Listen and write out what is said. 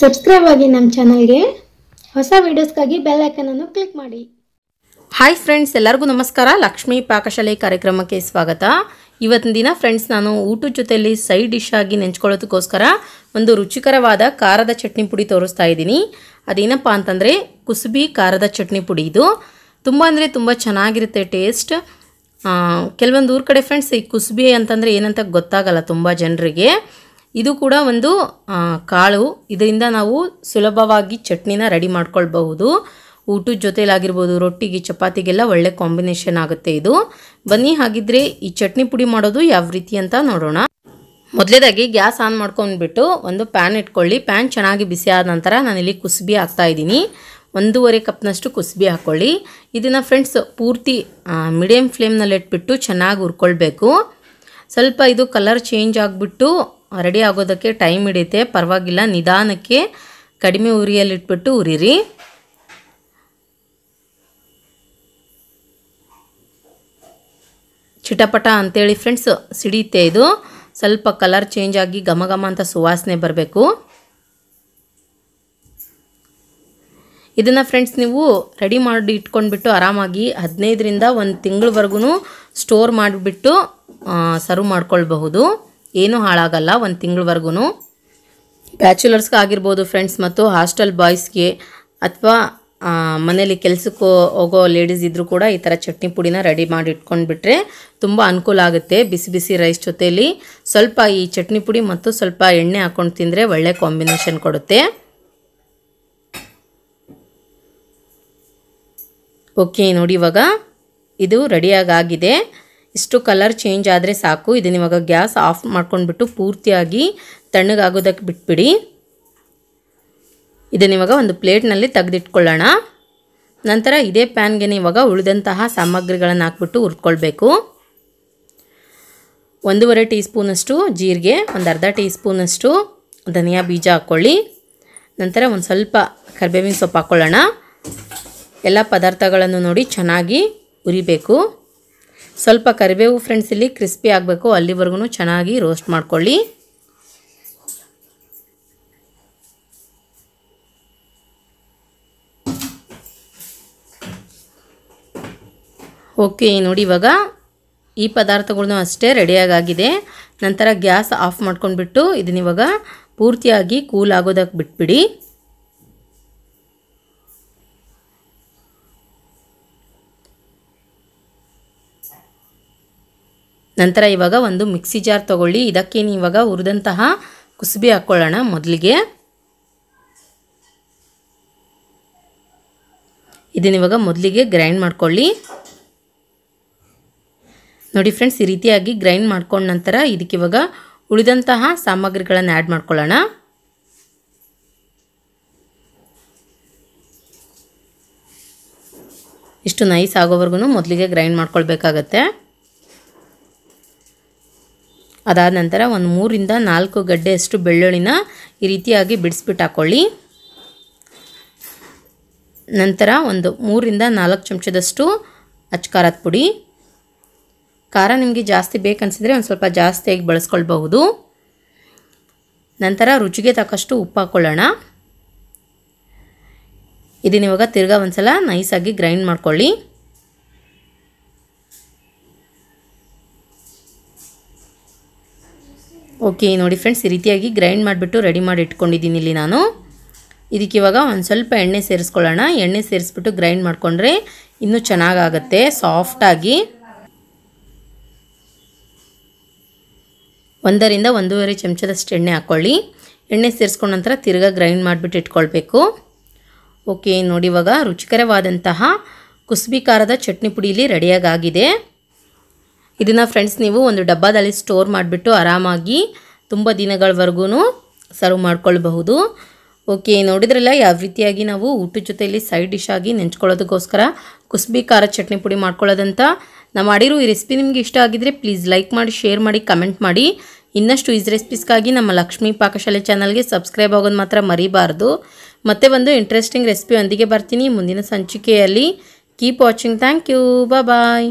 subscribe ಆಗಿ ನಮ್ಮ ಚಾನಲ್ಗೆ ಹೊಸ ವೀಡಿಯೋಸ್ಗಾಗಿ ಬೆಲ್ ಐಕನನ್ನು ಕ್ಲಿಕ್ ಮಾಡಿ ಹಾಯ್ ಫ್ರೆಂಡ್ಸ್ ಎಲ್ಲರಿಗೂ ನಮಸ್ಕಾರ ಲಕ್ಷ್ಮೀ ಪಾಕಶಾಲೆ ಕಾರ್ಯಕ್ರಮಕ್ಕೆ ಸ್ವಾಗತ ಇವತ್ತಿನ ದಿನ ಫ್ರೆಂಡ್ಸ್ ನಾನು ಊಟದ ಜೊತೆಯಲ್ಲಿ ಸೈಡ್ ಡಿಶ್ ಆಗಿ ನೆಂಚ್ಕೊಳ್ಳೋದಕ್ಕೋಸ್ಕರ ಒಂದು ರುಚಿಕರವಾದ ಖಾರದ ಚಟ್ನಿ ಪುಡಿ ತೋರಿಸ್ತಾ ಇದ್ದೀನಿ ಅದೇನಪ್ಪ ಅಂತಂದರೆ ಕುಸುಬಿ ಖಾರದ ಚಟ್ನಿ ಪುಡಿ ಇದು ತುಂಬ ಅಂದರೆ ತುಂಬ ಚೆನ್ನಾಗಿರುತ್ತೆ ಟೇಸ್ಟ್ ಕೆಲವೊಂದು ಊರ ಕಡೆ ಫ್ರೆಂಡ್ಸ್ ಈ ಕುಸುಬಿ ಅಂತಂದರೆ ಏನಂತ ಗೊತ್ತಾಗಲ್ಲ ತುಂಬ ಜನರಿಗೆ ಇದು ಕೂಡ ಒಂದು ಕಾಳು ಇದರಿಂದ ನಾವು ಸುಲಭವಾಗಿ ಚಟ್ನಿನ ರೆಡಿ ಮಾಡ್ಕೊಳ್ಬಹುದು ಊಟದ ಜೊತೆಯಲ್ಲಾಗಿರ್ಬೋದು ರೊಟ್ಟಿಗೆ ಚಪಾತಿಗೆಲ್ಲ ಒಳ್ಳೆ ಕಾಂಬಿನೇಷನ್ ಆಗುತ್ತೆ ಇದು ಬನ್ನಿ ಹಾಗಿದ್ರೆ ಈ ಚಟ್ನಿ ಪುಡಿ ಮಾಡೋದು ಯಾವ ರೀತಿ ಅಂತ ನೋಡೋಣ ಮೊದಲೇದಾಗಿ ಗ್ಯಾಸ್ ಆನ್ ಮಾಡ್ಕೊಂಡ್ಬಿಟ್ಟು ಒಂದು ಪ್ಯಾನ್ ಇಟ್ಕೊಳ್ಳಿ ಪ್ಯಾನ್ ಚೆನ್ನಾಗಿ ಬಿಸಿ ಆದ ನಂತರ ನಾನಿಲ್ಲಿ ಹಾಕ್ತಾ ಇದ್ದೀನಿ ಒಂದೂವರೆ ಕಪ್ನಷ್ಟು ಕುಸುಬಿ ಹಾಕ್ಕೊಳ್ಳಿ ಇದನ್ನು ಫ್ರೆಂಡ್ಸ್ ಪೂರ್ತಿ ಮೀಡಿಯಮ್ ಫ್ಲೇಮ್ನಲ್ಲಿ ಇಟ್ಬಿಟ್ಟು ಚೆನ್ನಾಗಿ ಹುರ್ಕೊಳ್ಬೇಕು ಸ್ವಲ್ಪ ಇದು ಕಲರ್ ಚೇಂಜ್ ಆಗಿಬಿಟ್ಟು ರೆಡಿ ಆಗೋದಕ್ಕೆ ಟೈಮ್ ಹಿಡಿಯುತ್ತೆ ಪರವಾಗಿಲ್ಲ ನಿಧಾನಕ್ಕೆ ಕಡಿಮೆ ಉರಿಯಲ್ಲಿಟ್ಬಿಟ್ಟು ಉರಿರಿ ಚಿಟಪಟ ಅಂತೇಳಿ ಫ್ರೆಂಡ್ಸ್ ಸಿಡಿಯುತ್ತೆ ಇದು ಸ್ವಲ್ಪ ಕಲರ್ ಚೇಂಜ್ ಆಗಿ ಘಮ ಘಮ ಅಂತ ಸುವಾಸನೆ ಬರಬೇಕು ಇದನ್ನು ಫ್ರೆಂಡ್ಸ್ ನೀವು ರೆಡಿ ಮಾಡಿ ಇಟ್ಕೊಂಡ್ಬಿಟ್ಟು ಆರಾಮಾಗಿ ಹದಿನೈದರಿಂದ ಒಂದು ತಿಂಗಳವರೆಗೂ ಸ್ಟೋರ್ ಮಾಡಿಬಿಟ್ಟು ಸರ್ವ್ ಮಾಡ್ಕೊಳ್ಬಹುದು ಏನೂ ಹಾಳಾಗಲ್ಲ ಒಂದು ತಿಂಗಳವರೆಗೂ ಬ್ಯಾಚುಲರ್ಸ್ಗೆ ಆಗಿರ್ಬೋದು ಫ್ರೆಂಡ್ಸ್ ಮತ್ತು ಹಾಸ್ಟೆಲ್ ಬಾಯ್ಸ್ಗೆ ಅಥವಾ ಮನೇಲಿ ಕೆಲಸಕ್ಕೆ ಹೋಗೋ ಲೇಡೀಸ್ ಇದ್ದರೂ ಕೂಡ ಈ ಥರ ಚಟ್ನಿ ಪುಡಿನ ರೆಡಿ ಮಾಡಿ ಇಟ್ಕೊಂಡ್ಬಿಟ್ರೆ ತುಂಬ ಅನುಕೂಲ ಆಗುತ್ತೆ ಬಿಸಿ ಬಿಸಿ ರೈಸ್ ಜೊತೆಯಲ್ಲಿ ಸ್ವಲ್ಪ ಈ ಚಟ್ನಿ ಪುಡಿ ಮತ್ತು ಸ್ವಲ್ಪ ಎಣ್ಣೆ ಹಾಕ್ಕೊಂಡು ತಿಂದರೆ ಒಳ್ಳೆ ಕಾಂಬಿನೇಷನ್ ಕೊಡುತ್ತೆ ಓಕೆ ನೋಡಿ ಇವಾಗ ಇದು ರೆಡಿಯಾಗಿ ಆಗಿದೆ ಇಷ್ಟು ಕಲರ್ ಚೇಂಜ್ ಆದರೆ ಸಾಕು ಇದನ್ನ ಇವಾಗ ಗ್ಯಾಸ್ ಆಫ್ ಮಾಡ್ಕೊಂಡ್ಬಿಟ್ಟು ಪೂರ್ತಿಯಾಗಿ ತಣ್ಣಗಾಗೋದಕ್ಕೆ ಬಿಟ್ಬಿಡಿ ಇದನ್ನ ಇವಾಗ ಒಂದು ಪ್ಲೇಟ್ನಲ್ಲಿ ತೆಗೆದಿಟ್ಕೊಳ್ಳೋಣ ನಂತರ ಇದೇ ಪ್ಯಾನ್ಗೆ ಇವಾಗ ಉಳಿದಂತಹ ಸಾಮಗ್ರಿಗಳನ್ನು ಹಾಕ್ಬಿಟ್ಟು ಹುರ್ಕೊಳ್ಬೇಕು ಒಂದೂವರೆ ಟೀ ಸ್ಪೂನಷ್ಟು ಜೀರಿಗೆ ಒಂದು ಅರ್ಧ ಟೀ ಸ್ಪೂನಷ್ಟು ಧನಿಯಾ ಬೀಜ ಹಾಕ್ಕೊಳ್ಳಿ ನಂತರ ಒಂದು ಸ್ವಲ್ಪ ಕರಿಬೇವಿನ ಸೊಪ್ಪು ಹಾಕ್ಕೊಳ್ಳೋಣ ಎಲ್ಲ ಪದಾರ್ಥಗಳನ್ನು ನೋಡಿ ಚೆನ್ನಾಗಿ ಉರಿಬೇಕು ಸ್ವಲ್ಪ ಕರಿಬೇವು ಫ್ರೆಂಡ್ಸ್ ಇಲ್ಲಿ ಕ್ರಿಸ್ಪಿ ಆಗಬೇಕು ಅಲ್ಲಿವರೆಗೂ ಚೆನ್ನಾಗಿ ರೋಸ್ಟ್ ಮಾಡ್ಕೊಳ್ಳಿ ಓಕೆ ನೋಡಿ ಇವಾಗ ಈ ಪದಾರ್ಥಗಳನ್ನೂ ಅಷ್ಟೇ ರೆಡಿಯಾಗಾಗಿದೆ ನಂತರ ಗ್ಯಾಸ್ ಆಫ್ ಮಾಡ್ಕೊಂಡ್ಬಿಟ್ಟು ಇದನ್ನಿವಾಗ ಪೂರ್ತಿಯಾಗಿ ಕೂಲ್ ಆಗೋದಕ್ಕೆ ಬಿಟ್ಬಿಡಿ ನಂತರ ಇವಾಗ ಒಂದು ಮಿಕ್ಸಿ ಜಾರ್ ತೊಗೊಳ್ಳಿ ಇದಕ್ಕೇನು ಇವಾಗ ಹುರಿದಂತಹ ಕುಸುಬಿ ಹಾಕ್ಕೊಳ್ಳೋಣ ಮೊದಲಿಗೆ ಇದನ್ನಿವಾಗ ಮೊದಲಿಗೆ ಗ್ರೈಂಡ್ ಮಾಡ್ಕೊಳ್ಳಿ ನೋಡಿ ಫ್ರೆಂಡ್ಸ್ ಈ ರೀತಿಯಾಗಿ ಗ್ರೈಂಡ್ ಮಾಡ್ಕೊಂಡ ನಂತರ ಇದಕ್ಕಿವಾಗ ಉಳಿದಂತಹ ಸಾಮಗ್ರಿಗಳನ್ನು ಆ್ಯಡ್ ಮಾಡ್ಕೊಳ್ಳೋಣ ಇಷ್ಟು ನೈಸ್ ಆಗೋವರೆಗೂ ಮೊದಲಿಗೆ ಗ್ರೈಂಡ್ ಮಾಡ್ಕೊಳ್ಬೇಕಾಗತ್ತೆ ಅದಾದ ನಂತರ ಒಂದು ಮೂರಿಂದ ನಾಲ್ಕು ಗಡ್ಡೆಯಷ್ಟು ಬೆಳ್ಳುಳ್ಳಿನ ಈ ರೀತಿಯಾಗಿ ಬಿಡಿಸ್ಬಿಟ್ಟು ಹಾಕ್ಕೊಳ್ಳಿ ನಂತರ ಒಂದು ಮೂರಿಂದ ನಾಲ್ಕು ಚಮಚದಷ್ಟು ಖಾರದ ಪುಡಿ ಖಾರ ನಿಮಗೆ ಜಾಸ್ತಿ ಬೇಕನ್ಸಿದ್ರೆ ಒಂದು ಸ್ವಲ್ಪ ಜಾಸ್ತಿಯಾಗಿ ಬಳಸ್ಕೊಳ್ಬಹುದು ನಂತರ ರುಚಿಗೆ ತಕ್ಕಷ್ಟು ಉಪ್ಪು ಹಾಕ್ಕೊಳ್ಳೋಣ ಇದನ್ನ ಇವಾಗ ತಿರ್ಗಾ ಒಂದು ಸಲ ನೈಸಾಗಿ ಗ್ರೈಂಡ್ ಮಾಡ್ಕೊಳ್ಳಿ ಓಕೆ ನೋಡಿ ಫ್ರೆಂಡ್ಸ್ ಈ ರೀತಿಯಾಗಿ ಗ್ರೈಂಡ್ ಮಾಡಿಬಿಟ್ಟು ರೆಡಿ ಮಾಡಿ ಇಟ್ಕೊಂಡಿದ್ದೀನಿ ಇಲ್ಲಿ ನಾನು ಇದಕ್ಕೆ ಇವಾಗ ಒಂದು ಸ್ವಲ್ಪ ಎಣ್ಣೆ ಸೇರಿಸ್ಕೊಳ್ಳೋಣ ಎಣ್ಣೆ ಸೇರಿಸ್ಬಿಟ್ಟು ಗ್ರೈಂಡ್ ಮಾಡಿಕೊಂಡ್ರೆ ಇನ್ನೂ ಚೆನ್ನಾಗಾಗತ್ತೆ ಸಾಫ್ಟಾಗಿ ಒಂದರಿಂದ ಒಂದೂವರೆ ಚಮಚದಷ್ಟು ಎಣ್ಣೆ ಹಾಕ್ಕೊಳ್ಳಿ ಎಣ್ಣೆ ಸೇರಿಸ್ಕೊಂಡ ನಂತರ ತಿರ್ಗಾ ಗ್ರೈಂಡ್ ಮಾಡಿಬಿಟ್ಟು ಇಟ್ಕೊಳ್ಬೇಕು ಓಕೆ ನೋಡಿ ಇವಾಗ ರುಚಿಕರವಾದಂತಹ ಕುಸುಬಿ ಖಾರದ ಚಟ್ನಿ ಪುಡಿಲಿ ರೆಡಿಯಾಗಾಗಿದೆ ಇದನ್ನು ಫ್ರೆಂಡ್ಸ್ ನೀವು ಒಂದು ಡಬ್ಬಾದಲ್ಲಿ ಸ್ಟೋರ್ ಮಾಡಿಬಿಟ್ಟು ಆರಾಮಾಗಿ ತುಂಬ ದಿನಗಳವರೆಗೂ ಸರ್ವ್ ಮಾಡ್ಕೊಳ್ಬಹುದು ಓಕೆ ನೋಡಿದ್ರಲ್ಲ ಯಾವ ರೀತಿಯಾಗಿ ನಾವು ಊಟದ ಜೊತೆಯಲ್ಲಿ ಸೈಡ್ ಡಿಶ್ ಆಗಿ ನೆಂಚ್ಕೊಳ್ಳೋದಕ್ಕೋಸ್ಕರ ಕುಸುಬಿ ಖಾರ ಚಟ್ನಿ ಪುಡಿ ಮಾಡ್ಕೊಳ್ಳೋದಂತ ನಾವು ಮಾಡಿರೋ ಈ ರೆಸಿಪಿ ನಿಮಗೆ ಇಷ್ಟ ಆಗಿದ್ರೆ ಪ್ಲೀಸ್ ಲೈಕ್ ಮಾಡಿ ಶೇರ್ ಮಾಡಿ ಕಮೆಂಟ್ ಮಾಡಿ ಇನ್ನಷ್ಟು ಈಸ್ ರೆಸಿಪೀಸ್ಗಾಗಿ ನಮ್ಮ ಲಕ್ಷ್ಮೀ ಪಾಕಶಾಲೆ ಚಾನಲ್ಗೆ ಸಬ್ಸ್ಕ್ರೈಬ್ ಆಗೋದು ಮಾತ್ರ ಮರಿಬಾರ್ದು ಮತ್ತೆ ಒಂದು ಇಂಟ್ರೆಸ್ಟಿಂಗ್ ಒಂದಿಗೆ ಬರ್ತೀನಿ ಮುಂದಿನ ಸಂಚಿಕೆಯಲ್ಲಿ keep watching thank you bye